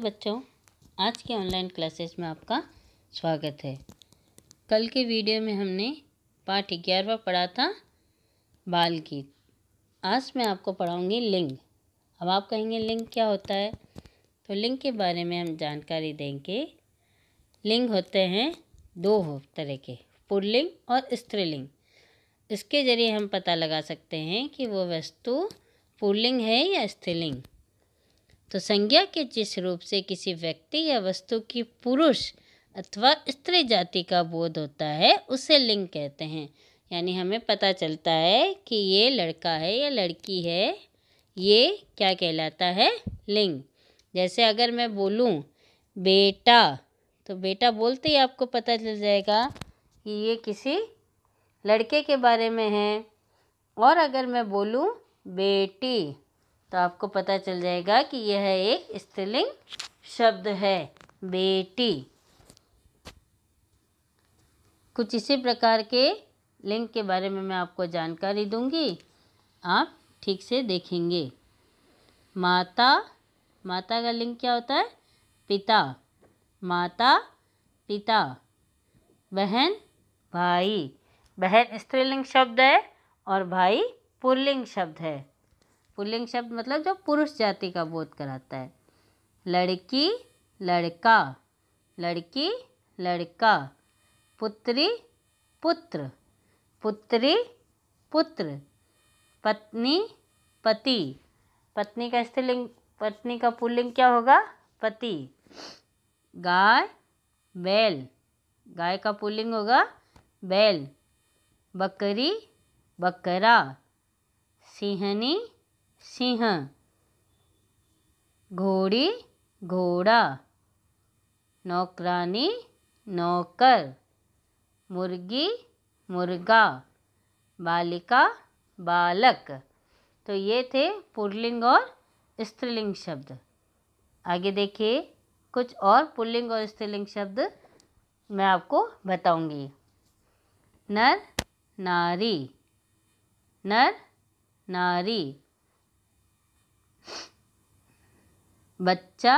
बच्चों आज के ऑनलाइन क्लासेस में आपका स्वागत है कल के वीडियो में हमने पाठ ग्यारहवा पढ़ा था बाल गीत आज मैं आपको पढ़ाऊँगी लिंग अब आप कहेंगे लिंग क्या होता है तो लिंग के बारे में हम जानकारी देंगे लिंग होते हैं दो हो तरह के पुल्लिंग और स्त्रीलिंग इसके ज़रिए हम पता लगा सकते हैं कि वो वस्तु पुल्लिंग है या स्त्रीलिंग तो संज्ञा के जिस रूप से किसी व्यक्ति या वस्तु की पुरुष अथवा स्त्री जाति का बोध होता है उसे लिंग कहते हैं यानी हमें पता चलता है कि ये लड़का है या लड़की है ये क्या कहलाता है लिंग जैसे अगर मैं बोलूँ बेटा तो बेटा बोलते ही आपको पता चल जाएगा कि ये किसी लड़के के बारे में है और अगर मैं बोलूँ बेटी तो आपको पता चल जाएगा कि यह एक स्त्रीलिंग शब्द है बेटी कुछ इसी प्रकार के लिंग के बारे में मैं आपको जानकारी दूंगी आप ठीक से देखेंगे माता माता का लिंग क्या होता है पिता माता पिता बहन भाई बहन स्त्रीलिंग शब्द है और भाई पुल्लिंग शब्द है पुल्लिंग शब्द मतलब जो पुरुष जाति का बोध कराता है लड़की लड़का लड़की लड़का पुत्री पुत्र पुत्री पुत्र पत्नी पति पत्नी का स्त्रीलिंग पत्नी का पुल्लिंग क्या होगा पति गाय बैल गाय का पुल्लिंग होगा बैल बकरी बकरा सिंहनी सिंह घोड़ी घोड़ा नौकरानी नौकर मुर्गी मुर्गा बालिका बालक तो ये थे पुल्लिंग और स्त्रीलिंग शब्द आगे देखिए कुछ और पुल्लिंग और स्त्रीलिंग शब्द मैं आपको बताऊंगी नर नारी नर नारी बच्चा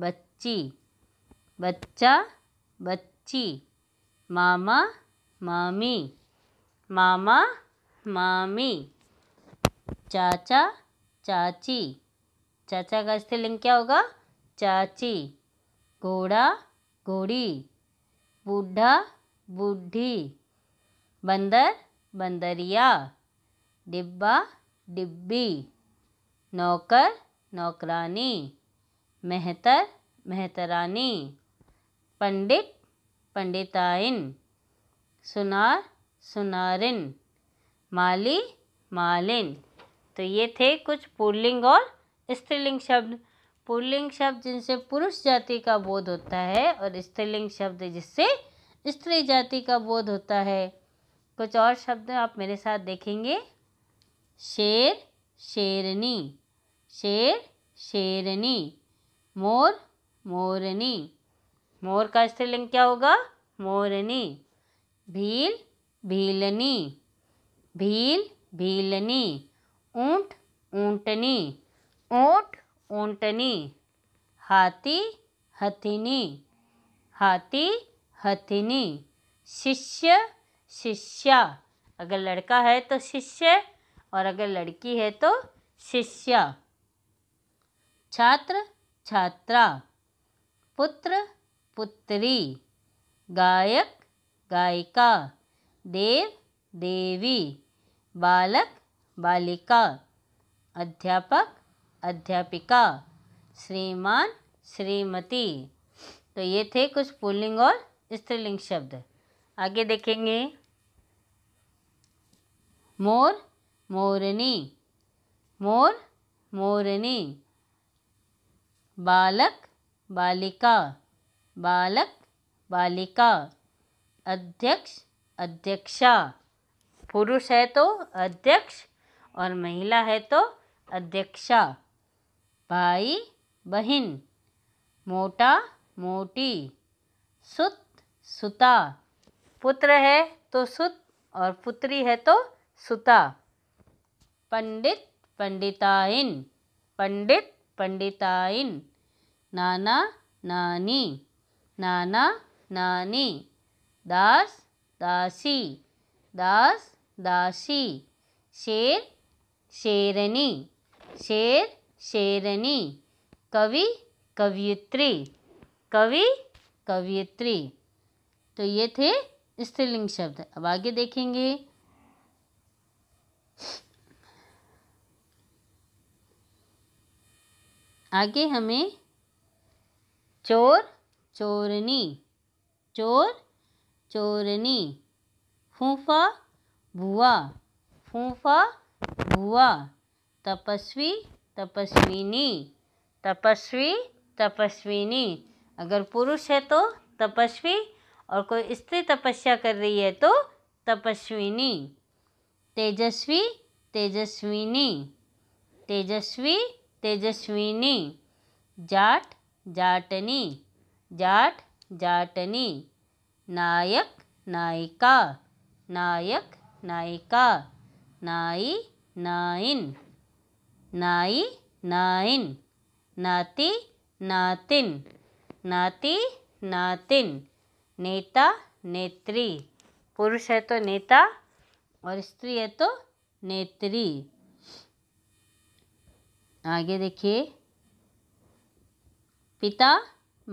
बच्ची बच्चा बच्ची मामा मामी मामा मामी चाचा चाची चाचा का स्त्रीलिंग क्या होगा चाची घोड़ा घोड़ी बूढ़ा बूढ़ी बंदर बंदरिया डिब्बा डिब्बी नौकर नौकरानी मेहतर मेहतरानी पंडित पंडिताइन सुनार सुनारिन माली मालिन तो ये थे कुछ पुल्लिंग और स्त्रीलिंग शब्द पुल्लिंग शब्द जिनसे पुरुष जाति का बोध होता है और स्त्रीलिंग शब्द जिससे स्त्री जाति का बोध होता है कुछ और शब्द आप मेरे साथ देखेंगे शेर शेरनी शेर शेरनी मोर मोरनी मोर का स्त्रीलिंग क्या होगा मोरनी भील भीलनी भील भीलनी ऊंट ऊंटनी ऊंट ऊंटनी हाथी हथिनी हाथी हथिनी शिष्य शिष्या अगर लड़का है तो शिष्य और अगर लड़की है तो शिष्या छात्र छात्रा पुत्र पुत्री गायक गायिका देव देवी बालक बालिका अध्यापक अध्यापिका श्रीमान श्रीमती तो ये थे कुछ पुल्लिंग और स्त्रीलिंग शब्द आगे देखेंगे मोर मोरनी मोर मोरनी बालक बालिका बालक बालिका अध्यक्ष अध्यक्षा पुरुष है तो अध्यक्ष और महिला है तो अध्यक्षा भाई बहन मोटा मोटी सुत सुता पुत्र है तो सुत और पुत्री है तो सुता पंडित पंडिताइन पंडित पंडिताइन नाना नानी नाना नानी दास दासी दास दासी शेर शेरनी शेर शेरनी कवि कवियत्री कवि कवियत्री तो ये थे स्त्रीलिंग शब्द अब आगे देखेंगे आगे हमें चोर चोरनी चोर चोरनी फूफा भुआ फूफा भुआ तपस्वी तपस्विनी तपस्वी तपस्विनी अगर पुरुष है तो तपस्वी और कोई स्त्री तपस्या कर रही है तो तपस्विनी तेजस्वी तेजस्विनी तेजस्वी तेजस्विनी जाट जाटनी जाट जाटनी नायक नायिका नायक नायिका नाई नाइन नाई नाइन नाती नातिन नाती नातिन नेता नेत्री पुरुष है तो नेता और स्त्री है तो नेत्री आगे देखिए पिता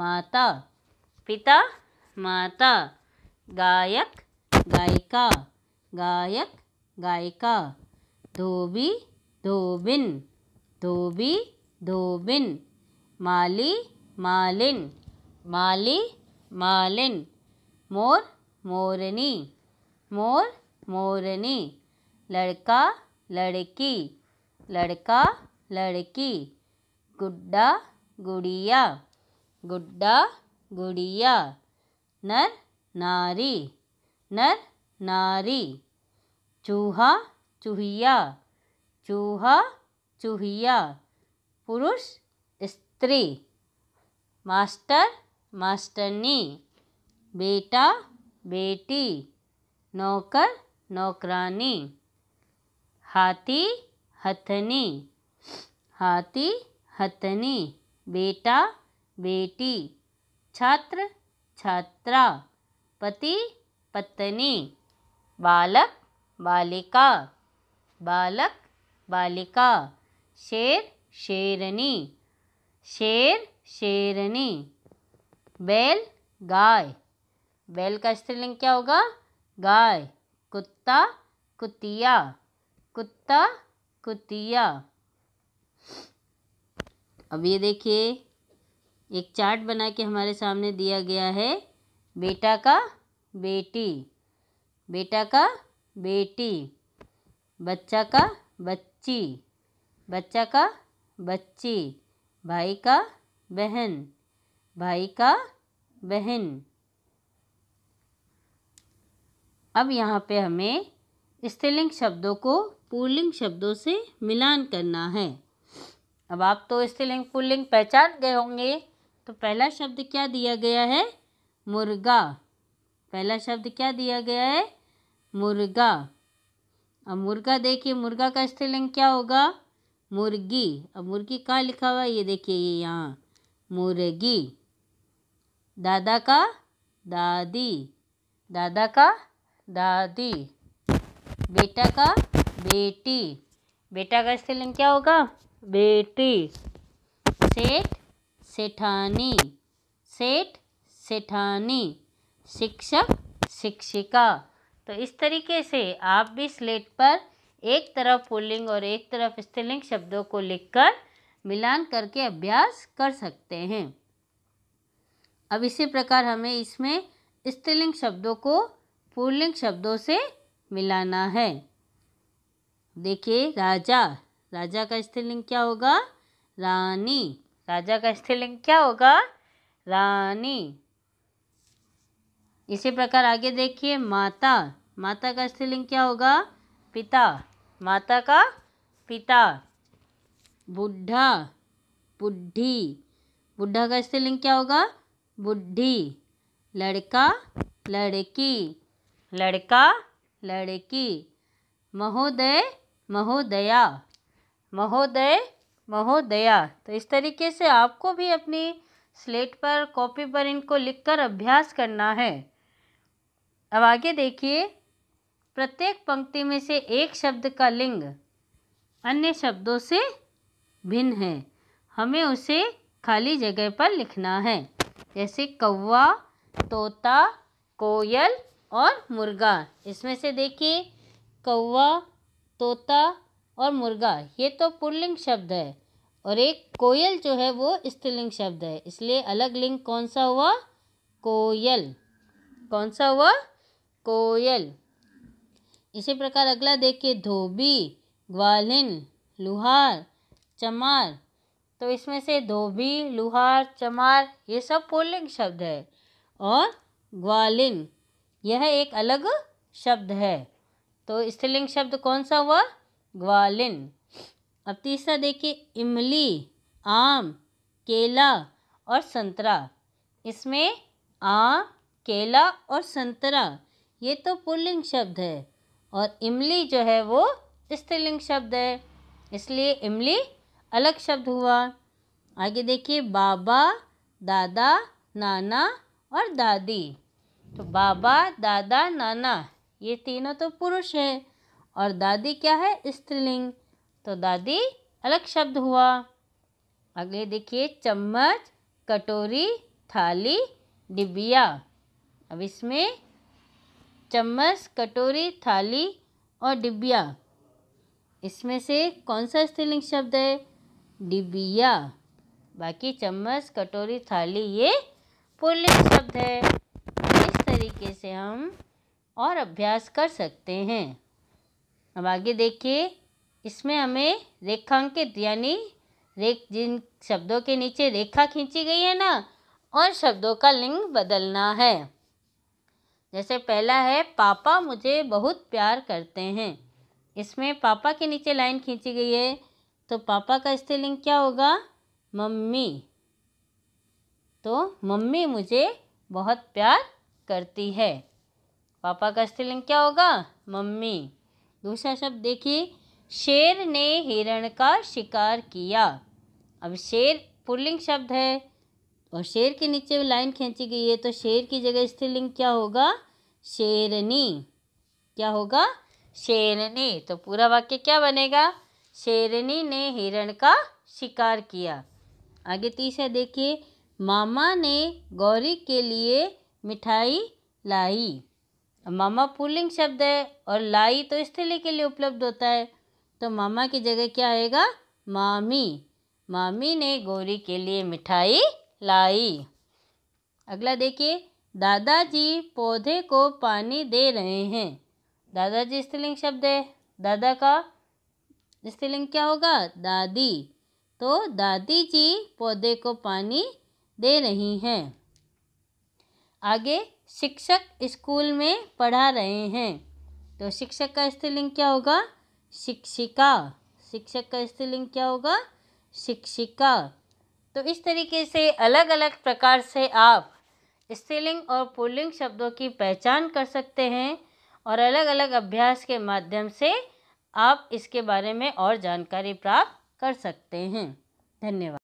माता पिता माता गायक गायिका गायक गायिका धोबी धोबिन धोबी धोबिन माली मालिन माली मालिन मोर मोरनी मोर मोरनी लड़का लड़की लड़का लड़की गुड्डा गुड़िया गुड्डा गुड़िया नर नारी नर नारी चूहा चूहिया चूहा चूहिया पुरुष स्त्री मास्टर मास्टरनी बेटा बेटी नौकर नौकरानी हाथी हथनी हाथी हथनी बेटा बेटी छात्र छात्रा पति पत्नी बालक बालिका बालक बालिका शेर शेरनी शेर शेरनी बैल गाय बैल का स्त्रीलिंग क्या होगा गाय कुत्ता कुतिया कुत्ता कुतिया अब ये देखिए एक चार्ट बना के हमारे सामने दिया गया है बेटा का बेटी बेटा का बेटी बच्चा का बच्ची बच्चा का बच्ची भाई का बहन भाई का बहन अब यहाँ पे हमें स्त्रीलिंग शब्दों को पुल्लिंग शब्दों से मिलान करना है अब आप तो स्त्रीलिंग पुल्लिंग पहचान गए होंगे तो पहला शब्द क्या दिया गया है मुर्गा पहला शब्द क्या दिया गया है मुर्गा अब मुर्गा देखिए मुर्गा का स्त्रीलिंग क्या होगा मुर्गी अब मुर्गी कहाँ लिखा हुआ है ये देखिए ये यहाँ मुर्गी दादा का दादी दादा का दादी बेटा का बेटी बेटा का स्त्रीलिंग क्या होगा बेटी सेठ सेठानी सेठ सेठानी शिक्षक शिक्षिका तो इस तरीके से आप भी स्लेट पर एक तरफ पुल्लिंग और एक तरफ स्त्रीलिंग शब्दों को लिखकर मिलान करके अभ्यास कर सकते हैं अब इसी प्रकार हमें इसमें स्त्रीलिंग शब्दों को पुल्लिंग शब्दों से मिलाना है देखिए राजा राजा का स्त्रीलिंग क्या होगा रानी राजा का स्त्रीलिंग क्या होगा रानी इसी प्रकार आगे देखिए माता माता का स्त्रीलिंग क्या होगा पिता माता का पिता बुढ़ा बुढ़ी बुढ़ा का स्त्रीलिंग क्या होगा बुढ़ी लड़का लड़की लड़का लड़की महोदय महोदया महोदय महोदया तो इस तरीके से आपको भी अपनी स्लेट पर कॉपी पर इनको लिखकर अभ्यास करना है अब आगे देखिए प्रत्येक पंक्ति में से एक शब्द का लिंग अन्य शब्दों से भिन्न है हमें उसे खाली जगह पर लिखना है जैसे कौवा तोता कोयल और मुर्गा इसमें से देखिए कौवा तोता और मुर्गा ये तो पुल्लिंग शब्द है और एक कोयल जो है वो स्त्रीलिंग शब्द है इसलिए अलग लिंग कौन सा हुआ कोयल कौन सा हुआ कोयल इसी प्रकार अगला देखिए धोबी ग्वालिन लुहार चमार तो इसमें से धोबी लुहार चमार ये सब पुल्लिंग शब्द है और ग्वालिन यह एक अलग शब्द है तो स्त्रीलिंग शब्द कौन सा हुआ ग्वालिन अब तीसरा देखिए इमली आम केला और संतरा इसमें आम केला और संतरा ये तो पुल्लिंग शब्द है और इमली जो है वो स्त्रीलिंग शब्द है इसलिए इमली अलग शब्द हुआ आगे देखिए बाबा दादा नाना और दादी तो बाबा दादा नाना ये तीनों तो पुरुष है और दादी क्या है स्त्रीलिंग तो दादी अलग शब्द हुआ अगले देखिए चम्मच कटोरी थाली डिबिया अब इसमें चम्मच कटोरी थाली और डिबिया इसमें से कौन सा स्त्रीलिंग शब्द है डिबिया बाकी चम्मच कटोरी थाली ये पुल्लिंग शब्द है इस तरीके से हम और अभ्यास कर सकते हैं अब आगे देखिए इसमें हमें रेखांकित यानी रेख जिन शब्दों के नीचे रेखा खींची गई है ना और शब्दों का लिंग बदलना है जैसे पहला है पापा मुझे बहुत प्यार करते हैं इसमें पापा के नीचे लाइन खींची गई है तो पापा का स्त्रीलिंग क्या होगा मम्मी तो मम्मी मुझे बहुत प्यार करती है पापा का स्त्रीलिंग क्या होगा मम्मी दूसरा शब्द देखिए शेर ने हिरण का शिकार किया अब शेर पुल्लिंग शब्द है और शेर के नीचे लाइन खींची गई है तो शेर की जगह स्त्रीलिंग क्या होगा शेरनी क्या होगा शेरनी तो पूरा वाक्य क्या बनेगा शेरनी ने हिरण का शिकार किया आगे तीसरा देखिए मामा ने गौरी के लिए मिठाई लाई मामा पुलिंग शब्द है और लाई तो स्त्री के लिए उपलब्ध होता है तो मामा की जगह क्या आएगा मामी मामी ने गौरी के लिए मिठाई लाई अगला देखिए दादाजी पौधे को पानी दे रहे हैं दादाजी स्त्रीलिंग शब्द है दादा का स्त्रीलिंग क्या होगा दादी तो दादी जी पौधे को पानी दे रही हैं आगे शिक्षक स्कूल में पढ़ा रहे हैं तो शिक्षक का स्त्रीलिंग क्या होगा शिक्षिका शिक्षक का स्त्रीलिंग क्या होगा शिक्षिका तो इस तरीके से अलग अलग प्रकार से आप स्त्रीलिंग और पुल्लिंग शब्दों की पहचान कर सकते हैं और अलग अलग अभ्यास के माध्यम से आप इसके बारे में और जानकारी प्राप्त कर सकते हैं धन्यवाद